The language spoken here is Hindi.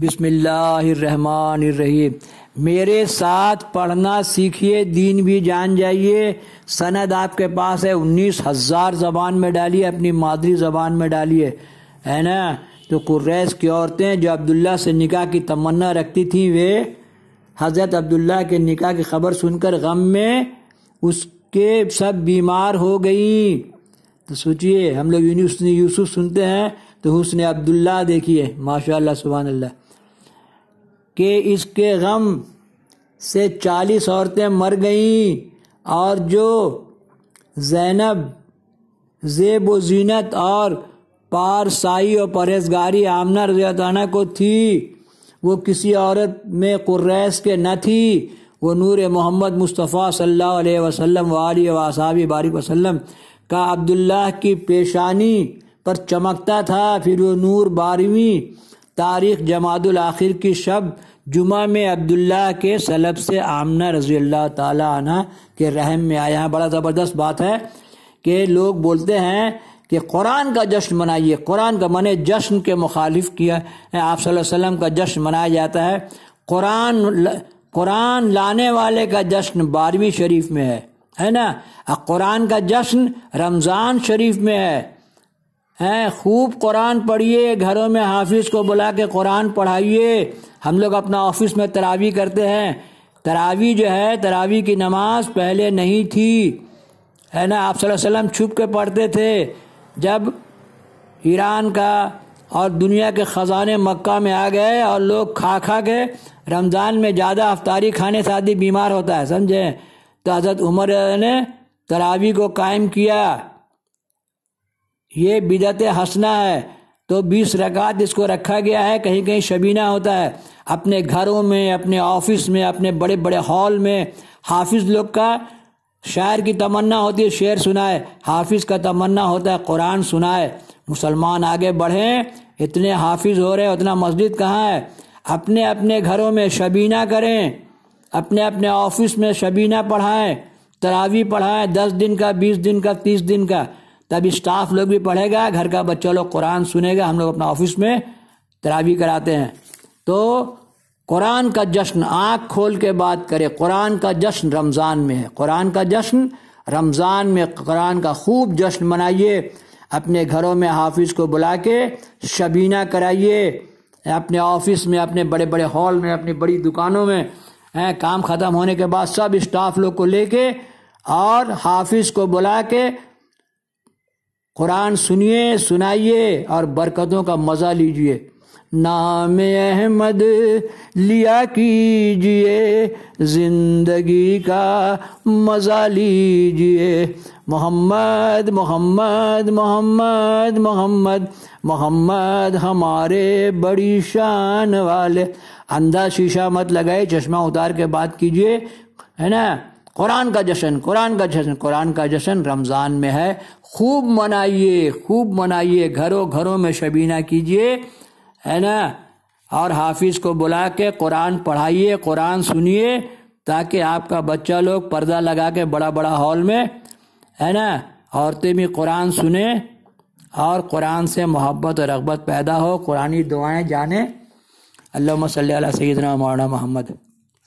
बिस्मिल्लाहिर्रहमानिर्रहीम मेरे साथ पढ़ना सीखिए दीन भी जान जाइए सनद आपके पास है उन्नीस हज़ार ज़बान में डालिए अपनी मादरी ज़बान में डालिए है ना तो कुर्रैस की औरतें जो अब्दुल्ला से निकाह की तमन्ना रखती थी वे हज़रत अब्दुल्ला के निकाह की खबर सुनकर गम में उसके सब बीमार हो गई तो सोचिए हम लोग यूसुफ सुनते हैं तो हुसन अब्दुल्ला देखिए माशा सुबहानल्ला कि इसके गम से चालीस औरतें मर गईं और जो जैनब जेब व जीनत और पारसाई और परहेजगारी आमना रजाना को थी वो किसी औरत में कुर्रैस के न थी वो नूर मोहम्मद मुस्तफ़ा सल्लल्लाहु अलैहि वसल्लम वाली वसाबी बारिक वसल्लम का अब्दुल्लाह की पेशानी पर चमकता था फिर वो नूर बारहवीं तारीख जमादुल आखिर की शब जुमा में अब्दुल्ला के सलब से आमना रजी अल्लाह तला के रहम में आया है बड़ा ज़बरदस्त बात है कि लोग बोलते हैं कि कुरान का जश्न मनाइए कुरान का मने जश्न के मुखालिफ किया आप वसल्लम का जश्न मनाया जाता है कुरान कुरान लाने वाले का जश्न बारहवीं शरीफ में है है ना कुरान का जश्न रमज़ान शरीफ में है हैं खूब कुरान पढ़िए घरों में हाफिज को बुला के कुरान पढ़ाइए हम लोग अपना ऑफिस में तरावी करते हैं तरावी जो है तरावी की नमाज पहले नहीं थी है ना आप वसल्लम छुप के पढ़ते थे जब ईरान का और दुनिया के ख़जाने मक्का में आ गए और लोग खा खा के रमज़ान में ज़्यादा अफ्तारी खाने से आदमी बीमार होता है समझे तो हज़रत उमर ने तरावी को कायम किया ये बिदत हंसना है तो बीस रकात इसको रखा गया है कहीं कहीं शबीना होता है अपने घरों में अपने ऑफिस में अपने बड़े बड़े हॉल में हाफिज लोग का शायर की तमन्ना होती है शेर सुनाए हाफिज का तमन्ना होता है कुरान सुनाए मुसलमान आगे बढ़ें इतने हाफिज हो रहे हैं उतना मस्जिद कहाँ है अपने अपने घरों में शबीना करें अपने अपने ऑफिस में शबीना पढ़ाएं तरावी पढ़ाएं दस दिन का बीस दिन का तीस दिन का तभी स्टाफ लोग भी पढ़ेगा घर का बच्चा लोग कुरान सुनेगा हम लोग अपना ऑफिस में तरावी कराते हैं तो कुरान का जश्न आँख खोल के बात करें कुरान का जश्न रमज़ान में है कुरान का जश्न रमज़ान में कुरान का खूब जश्न मनाइए अपने घरों में हाफिज़ को बुला के शबीना कराइए अपने ऑफिस में अपने बड़े बड़े हॉल में अपनी बड़ी दुकानों में हैं काम ख़त्म होने के बाद सब स्टाफ लोग को लेके और हाफिज़ को बुला के कुरान सुनिए सुनाइए और बरकतों का मज़ा लीजिए नाम अहमद लिया कीजिए जिंदगी का मज़ा लीजिए मोहम्मद मोहम्मद मोहम्मद मोहम्मद मोहम्मद हमारे बड़ी शान वाले अंधा शीशा मत लगाए चश्मा उतार के बात कीजिए है ना कुरान का जश्न कुरान का जश्न कुरान का जश्न रमज़ान में है खूब मनाइए खूब मनाइए घरों घरों में शबीना कीजिए है ना और हाफिज को बुला के कुरान पढ़ाइए कुरान सुनिए ताकि आपका बच्चा लोग पर्दा लगा के बड़ा बड़ा हॉल में है ना औरतें भी कुरान सुने और कुरान से मोहब्बत और रगबत पैदा हो कुरानी दुआएं जाने अल्लाह सल सैदना मौलाना मोहम्मद